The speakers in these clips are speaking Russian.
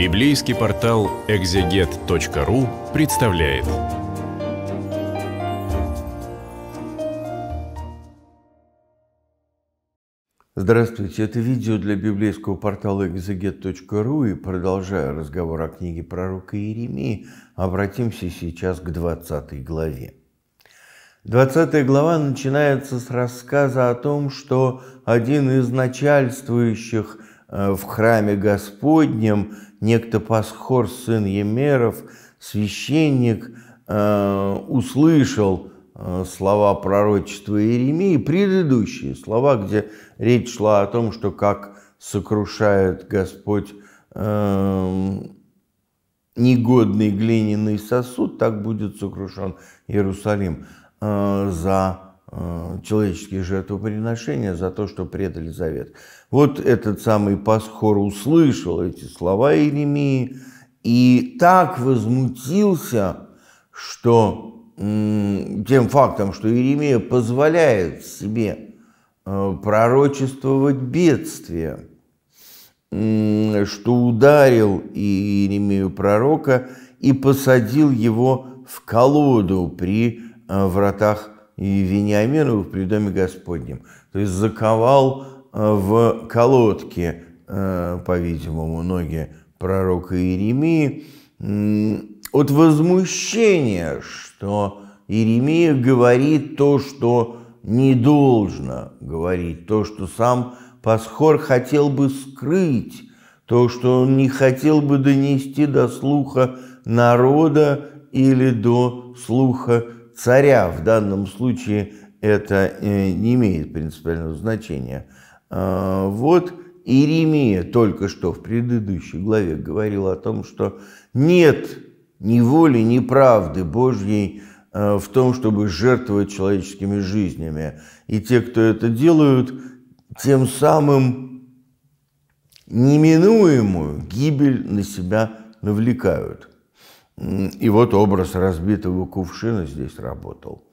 Библейский портал экзегет.ру представляет. Здравствуйте, это видео для библейского портала экзегет.ру и продолжая разговор о книге пророка Иеремии, обратимся сейчас к 20 главе. 20 глава начинается с рассказа о том, что один из начальствующих – Э, в храме Господнем некто Пасхор, сын Емеров, священник, э, услышал э, слова пророчества Иеремии, предыдущие слова, где речь шла о том, что как сокрушает Господь эм, негодный глиняный сосуд, так будет сокрушен Иерусалим за Э, человеческие жертвоприношения за то, что предали завет. Вот этот самый Пасхор услышал эти слова Иеремии и так возмутился, что тем фактом, что Иеремия позволяет себе э, пророчествовать бедствие, что ударил и Иеремию пророка и посадил его в колоду при э, вратах и Вениаминовых при Доме Господнем. То есть заковал э, в колодке, э, по-видимому, ноги пророка Иеремии от возмущения, что Иеремия говорит то, что не должно говорить, то, что сам Пасхор хотел бы скрыть, то, что он не хотел бы донести до слуха народа или до слуха царя в данном случае это э, не имеет принципиального значения. А, вот Иеремия только что в предыдущей главе говорил о том, что нет ни воли, ни правды Божьей э, в том, чтобы жертвовать человеческими жизнями. И те, кто это делают, тем самым неминуемую гибель на себя навлекают. И вот образ разбитого кувшина здесь работал.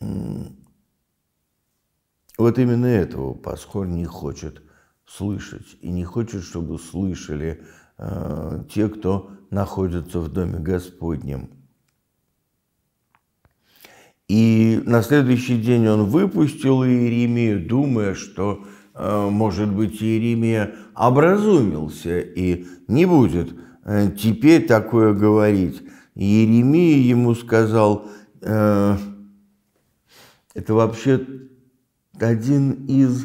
Вот именно этого Пасхоль не хочет слышать. И не хочет, чтобы слышали э, те, кто находится в Доме Господнем. И на следующий день он выпустил Иеремию, думая, что, э, может быть, Иеремия образумился и не будет Э, теперь такое говорить? Еремия ему сказал, э, это вообще один из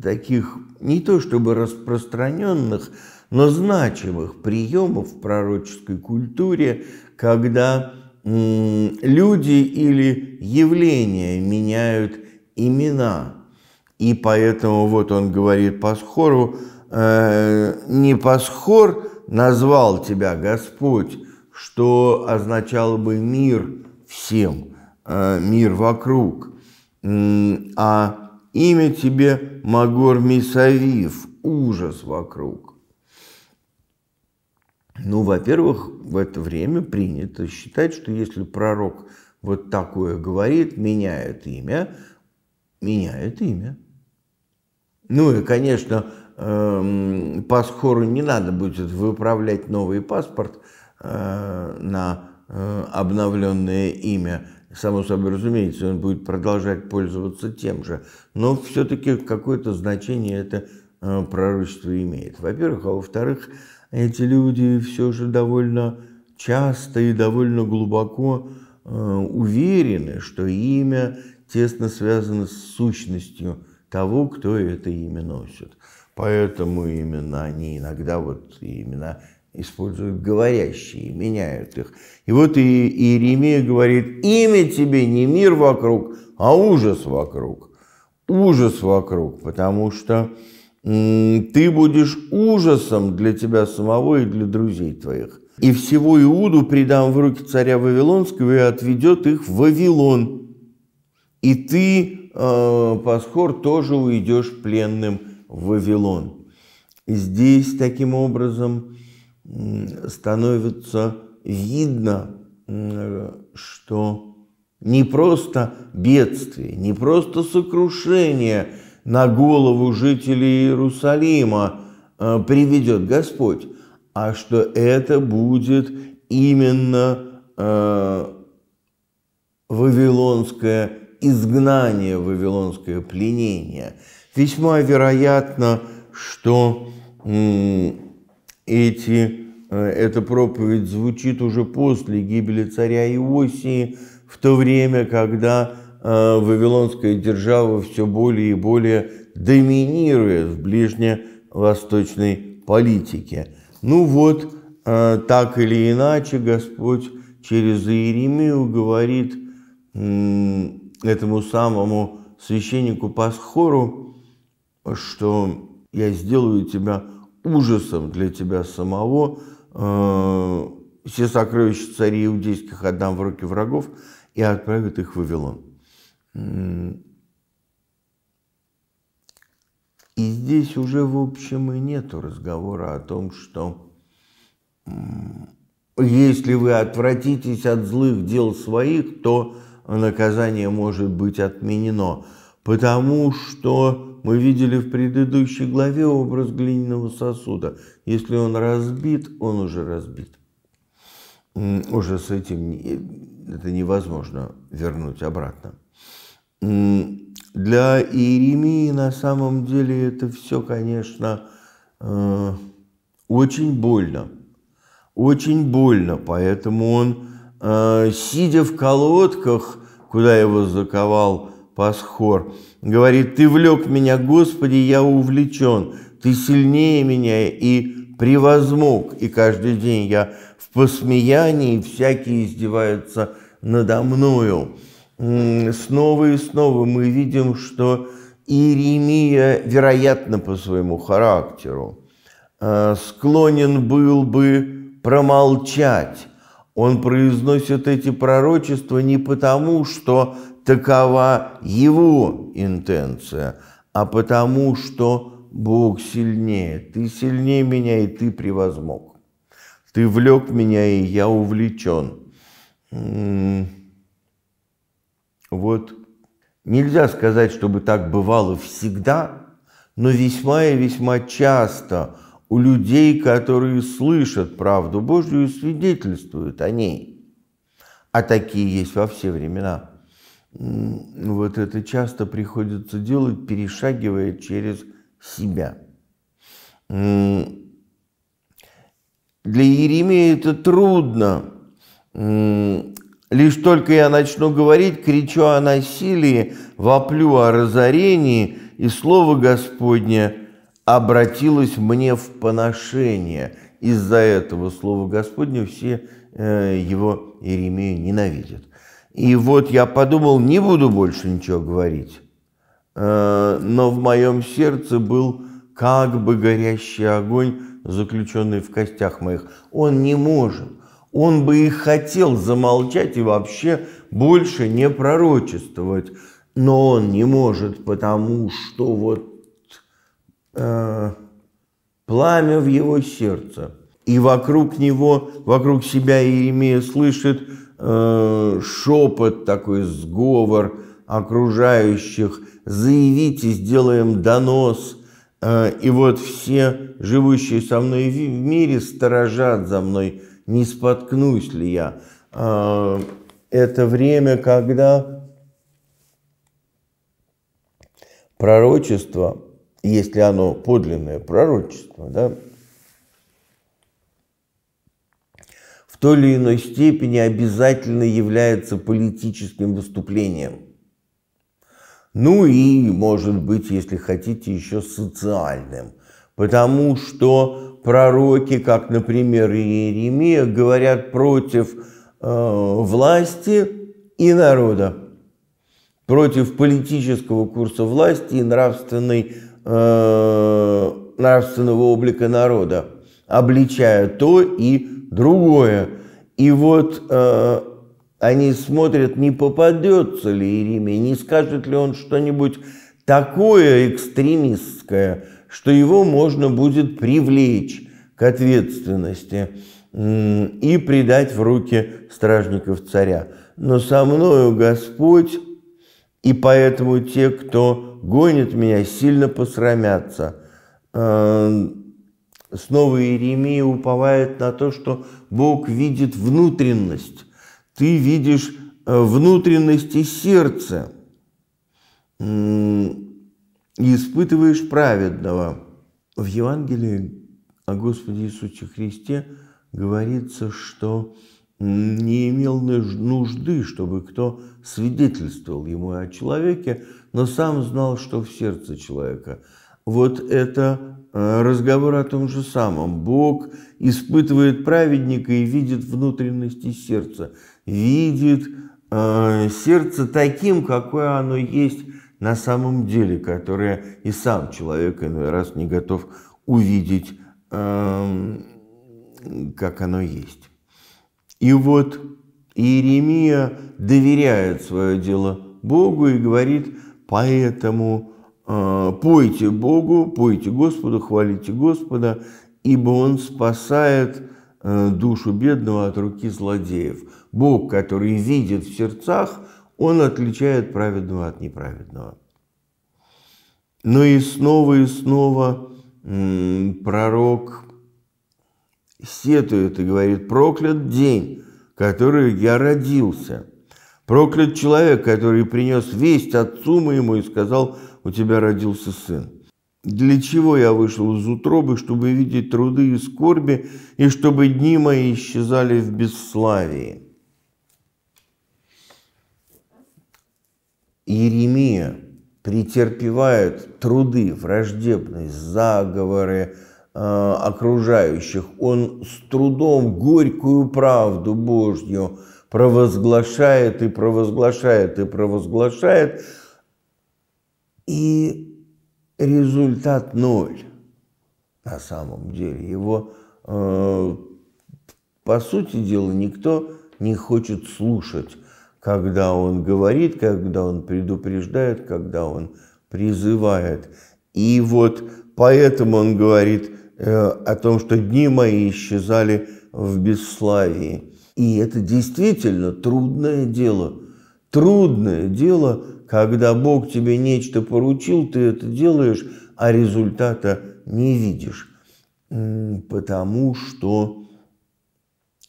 таких не то чтобы распространенных, но значимых приемов в пророческой культуре, когда люди или явления меняют имена. И поэтому вот он говорит по схору, э, не пасхор назвал тебя Господь, что означало бы мир всем, э, мир вокруг, а имя тебе Магор Мисавив, ужас вокруг. Ну, во-первых, в это время принято считать, что если пророк вот такое говорит, меняет имя, меняет имя. Ну и, конечно, э, пасхору не надо будет выправлять новый паспорт э, на э, обновленное имя. Само собой разумеется, он будет продолжать пользоваться тем же. Но все-таки какое-то значение это э, пророчество имеет. Во-первых, а во-вторых, эти люди все же довольно часто и довольно глубоко э, уверены, что имя тесно связано с сущностью того, кто это имя носит. Поэтому именно они иногда вот именно используют говорящие, меняют их. И вот и Иеремия говорит, имя тебе не мир вокруг, а ужас вокруг. Ужас вокруг, потому что ты будешь ужасом для тебя самого и для друзей твоих. И всего Иуду предам в руки царя Вавилонского и отведет их в Вавилон. И ты, э, Пасхор, тоже уйдешь пленным в Вавилон. И здесь таким образом становится видно, что не просто бедствие, не просто сокрушение на голову жителей Иерусалима э, приведет Господь, а что это будет именно э, вавилонское изгнание, вавилонское пленение – весьма вероятно, что эти, э, эта проповедь звучит уже после гибели царя Иосии, в то время, когда э, вавилонская держава все более и более доминирует в ближневосточной политике. Ну вот, э, так или иначе, Господь через Иеремию говорит этому самому священнику Пасхору, что я сделаю тебя ужасом для тебя самого. Э, все сокровища царей иудейских отдам в руки врагов и отправят их в Вавилон. И здесь уже, в общем, и нету разговора о том, что если вы отвратитесь от злых дел своих, то наказание может быть отменено потому что мы видели в предыдущей главе образ глиняного сосуда. Если он разбит, он уже разбит. Уже с этим это невозможно вернуть обратно. Для Иеремии на самом деле это все, конечно, э, очень больно. Очень больно, поэтому он, э, сидя в колодках, куда его заковал Пасхор. Говорит, «Ты влек меня, Господи, я увлечен, Ты сильнее меня и превозмог, и каждый день я в посмеянии, всякие издеваются надо мною». Снова и снова мы видим, что Иеремия, вероятно, по своему характеру, э, склонен был бы промолчать. Он произносит эти пророчества не потому, что такова его интенция, а потому что Бог сильнее. Ты сильнее меня, и ты превозмог. Ты влек меня, и я увлечен. М-м. Вот нельзя сказать, чтобы так бывало всегда, но весьма и весьма часто у людей, которые слышат правду Божью и свидетельствуют о ней. А такие есть во все времена – вот это часто приходится делать, перешагивая через себя. Для Еремии это трудно. Лишь только я начну говорить, кричу о насилии, воплю о разорении, и слово Господне обратилось мне в поношение. Из-за этого слово Господне все э, его Иеремию ненавидят. И вот я подумал, не буду больше ничего говорить. Э, но в моем сердце был как бы горящий огонь, заключенный в костях моих. Он не может. Он бы и хотел замолчать и вообще больше не пророчествовать. Но он не может, потому что вот э, пламя в его сердце. И вокруг него, вокруг себя Иеремия слышит Э, шепот, такой сговор окружающих, заявите, сделаем донос. Э, и вот все живущие со мной в мире сторожат за мной, не споткнусь ли я. Э, это время, когда пророчество, если оно подлинное пророчество, да, той или иной степени обязательно является политическим выступлением. Ну и, может быть, если хотите, еще социальным. Потому что пророки, как, например, Иеремия, говорят против э, власти и народа, против политического курса власти и нравственной, э, нравственного облика народа, обличая то и другое. И вот э, они смотрят, не попадется ли Ириме, не скажет ли он что-нибудь такое экстремистское, что его можно будет привлечь к ответственности и предать в руки стражников царя. Но со мною Господь, и поэтому те, кто гонит меня, сильно посрамятся. Э, Снова Иеремия уповает на то, что Бог видит внутренность. Ты видишь э, внутренности сердца и испытываешь праведного. В Евангелии о Господе Иисусе Христе говорится, что не имел нужды, чтобы кто свидетельствовал ему о человеке, но сам знал, что в сердце человека – вот это э, разговор о том же самом. Бог испытывает праведника и видит внутренности сердца, видит э, сердце таким, какое оно есть на самом деле, которое и сам человек иной раз не готов увидеть, эм, как оно есть. И вот Иеремия доверяет свое дело Богу и говорит, поэтому а, «Пойте Богу, пойте Господу, хвалите Господа, ибо Он спасает э, душу бедного от руки злодеев. Бог, который видит в сердцах, Он отличает праведного от неправедного». Но и снова и снова пророк сетует и говорит, проклят день, который я родился – Проклят человек, который принес весть отцу моему и сказал, у тебя родился сын. Для чего я вышел из утробы, чтобы видеть труды и скорби, и чтобы дни мои исчезали в бесславии? Иеремия претерпевает труды, враждебность, заговоры э, окружающих. Он с трудом горькую правду Божью – провозглашает и провозглашает и провозглашает, и результат ноль на самом деле. Его, э, по сути дела, никто не хочет слушать, когда он говорит, когда он предупреждает, когда он призывает. И вот поэтому он говорит э, о том, что дни мои исчезали в бесславии. И это действительно трудное дело. Трудное дело, когда Бог тебе нечто поручил, ты это делаешь, а результата не видишь. Потому что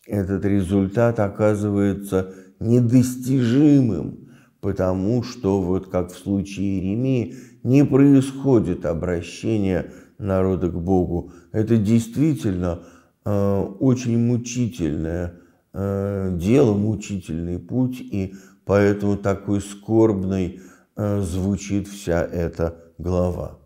этот результат оказывается недостижимым, потому что, вот как в случае Иеремии, не происходит обращение народа к Богу. Это действительно э, очень мучительное э, дело, мучительный путь, и поэтому такой скорбной э, звучит вся эта глава.